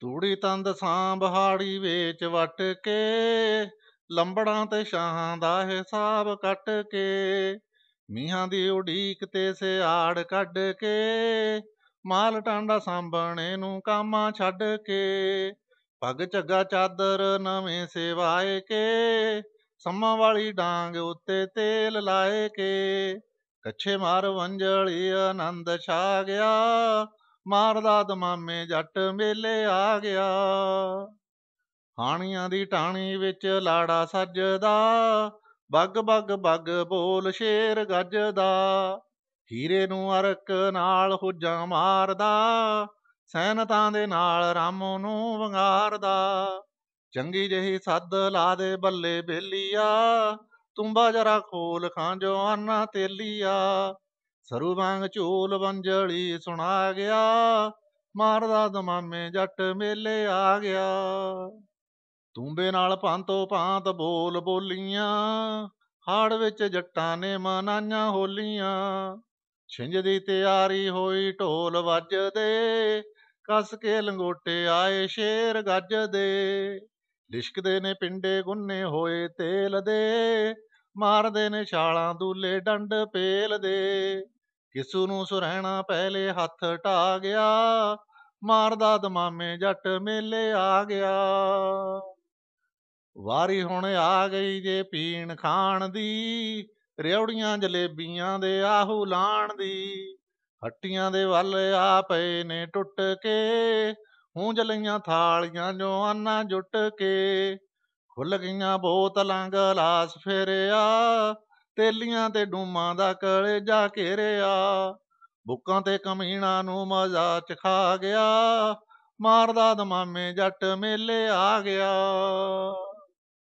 ਤੂੜੀ ਤੰਦ ਸਾਂਭਾੜੀ ਵੇਚ ਵਟ ਕੇ ਲੰਬੜਾਂ ਤੇ ਸ਼ਾਹਾਂ ਦਾ ਹਿਸਾਬ ਕੱਟ ਕੇ ਮੀਹਾਂ ਦੀ ਉਡੀਕ ਤੇ ਸਿਆੜ ਕੱਢ ਕੇ ਮਾਲ ਟਾਂਡਾ ਸਾਂਭਣੇ ਨੂੰ ਕਾਮਾ ਛੱਡ ਕੇ ਪੱਗ ਝੱਗਾ ਚਾਦਰ ਨਵੇਂ ਸਿਵਾਏ ਕੇ ਸੰਮਾਂ ਵਾਲੀ ਡਾਂਗ ਉੱਤੇ ਤੇਲ ਲਾਏ ਕੇ ਕੱਛੇ ਮਾਰ ਵੰਜਲੀ ਆਨੰਦ ਛਾ ਗਿਆ ਮਾਰਦਾ ਦਮਾਮੇ ਜੱਟ ਮੇਲੇ ਆ ਗਿਆ ਹਾਣੀਆਂ ਦੀ ਟਾਣੀ ਵਿੱਚ ਲਾੜਾ ਸੱਜਦਾ ਬੱਗ ਬੱਗ ਬੱਗ ਬੋਲ ਸ਼ੇਰ ਗੱਜਦਾ ਹੀਰੇ ਨੂੰ ਅਰਕ ਨਾਲ ਹੁਜਾਂ ਮਾਰਦਾ ਸੈਨਤਾਂ ਦੇ ਨਾਲ ਰਾਮੋ ਨੂੰ ਵੰਗਾਰਦਾ ਚੰਗੀ ਜਹੀ ਸੱਦ ਲਾ ਦੇ ਬੱਲੇ ਬੇਲੀਆ ਤੁੰਬਾ ਜਰਾ ਖੋਲ ਖਾਂ ਆਨਾ ਤੇਲੀਆ ਸਰੂਵਾਂਗ ਝੂਲ ਬੰਜਲੀ ਸੁਣਾ ਗਿਆ ਮਾਰਦਾ ਦਮਾਮੇ ਜੱਟ ਮੇਲੇ ਆ ਗਿਆ ਤੂੰਬੇ ਨਾਲ ਪਾਂਤੋ ਪਾਂਤ ਬੋਲ ਬੋਲੀਆਂ ਹਾੜ ਵਿੱਚ ਜੱਟਾਂ ਨੇ ਮਨਾਈਆਂ ਹੋਲੀਆਂ ਛਿੰਝ ਦੀ ਤਿਆਰੀ ਹੋਈ ਢੋਲ ਵੱਜਦੇ ਕਸ ਕੇ ਲੰਗੋਟੇ ਆਏ ਸ਼ੇਰ ਗੱਜਦੇ ਲਿਸ਼ਕਦੇ ਨੇ ਪਿੰਡੇ ਗੁੰਨੇ ਹੋਏ ਤੇਲ ਦੇ ਮਾਰਦੇ ਨੇ ਛਾਲਾਂ ਦੂਲੇ ਡੰਡ ਪੇਲ ਦੇ ਕਿਸੂ ਨੂੰ ਸੁਰਹਿਣਾ ਪਹਿਲੇ ਹੱਥ ਢਾ ਗਿਆ ਮਾਰਦਾ ਦਮਾਮੇ ਜੱਟ ਮੇਲੇ ਆ ਗਿਆ ਵਾਰੀ ਹੁਣ ਆ ਗਈ ਜੇ ਪੀਣ ਖਾਣ ਦੀ ਰਿਉੜੀਆਂ ਜਲੇਬੀਆਂ ਦੇ ਆਹੂ ਲਾਣ ਦੀ ਹੱਟੀਆਂ ਦੇ ਵੱਲ ਆ ਪਏ ਨੇ ਟੁੱਟ ਕੇ ਹੂੰਜ ਲਈਆਂ ਥਾਲੀਆਂ ਜਵਾਨਾਂ ਜੁੱਟ ਕੇ ਖੁੱਲ ਗਈਆਂ ਬੋਤਲਾਂ ਗਲਾਸ ਫੇਰਿਆ ਤੇਲੀਆਂ ਤੇ ਡੂਮਾਂ ਦਾ ਜਾ ਘੇਰਿਆ ਬੁੱਕਾਂ ਤੇ ਕਮੀਣਾ ਨੂੰ ਮਜ਼ਾ ਚਖਾ ਗਿਆ ਮਾਰਦਾ ਦਮਾਮੇ ਜੱਟ ਮੇਲੇ ਆ ਗਿਆ